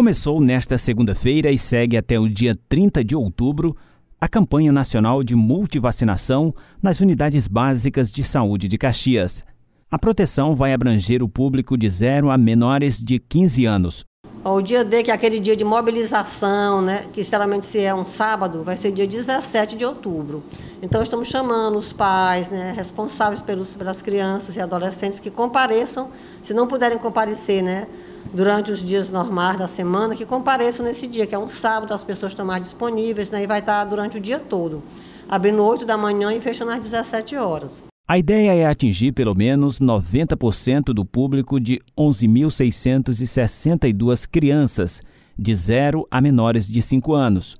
Começou nesta segunda-feira e segue até o dia 30 de outubro a campanha nacional de multivacinação nas unidades básicas de saúde de Caxias. A proteção vai abranger o público de zero a menores de 15 anos, o dia D, que é aquele dia de mobilização, né, que geralmente se é um sábado, vai ser dia 17 de outubro. Então, estamos chamando os pais, né, responsáveis pelos, pelas crianças e adolescentes que compareçam, se não puderem comparecer né, durante os dias normais da semana, que compareçam nesse dia, que é um sábado, as pessoas estão mais disponíveis né, e vai estar durante o dia todo, abrindo 8 da manhã e fechando às 17 horas. A ideia é atingir pelo menos 90% do público de 11.662 crianças, de zero a menores de 5 anos.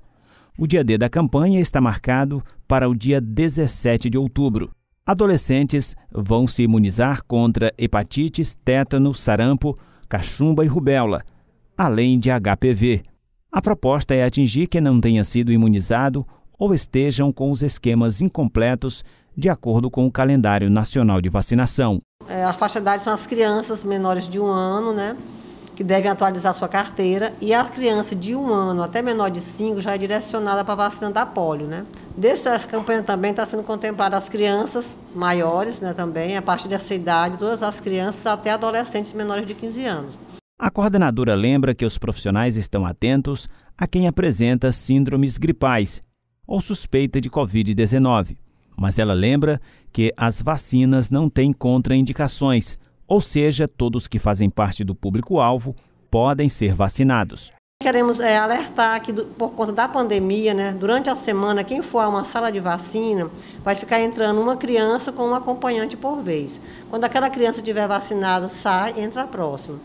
O dia D da campanha está marcado para o dia 17 de outubro. Adolescentes vão se imunizar contra hepatites, tétano, sarampo, cachumba e rubéola, além de HPV. A proposta é atingir quem não tenha sido imunizado ou estejam com os esquemas incompletos de acordo com o calendário nacional de vacinação. É, a faixa idade são as crianças menores de um ano, né? Que devem atualizar sua carteira, e a criança de um ano até menor de cinco já é direcionada para a vacina da polio. Né? Dessa campanha também está sendo contemplada as crianças maiores, né, também, a partir dessa idade, todas as crianças até adolescentes menores de 15 anos. A coordenadora lembra que os profissionais estão atentos a quem apresenta síndromes gripais ou suspeita de Covid-19. Mas ela lembra que as vacinas não têm contraindicações, ou seja, todos que fazem parte do público-alvo podem ser vacinados. Queremos é, alertar que, do, por conta da pandemia, né, durante a semana, quem for a uma sala de vacina vai ficar entrando uma criança com um acompanhante por vez. Quando aquela criança estiver vacinada, sai, e entra a próxima.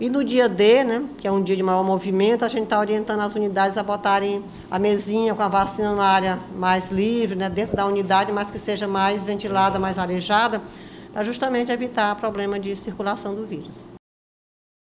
E no dia D, né, que é um dia de maior movimento, a gente está orientando as unidades a botarem a mesinha com a vacina numa área mais livre, né, dentro da unidade, mas que seja mais ventilada, mais arejada, para justamente evitar problema de circulação do vírus.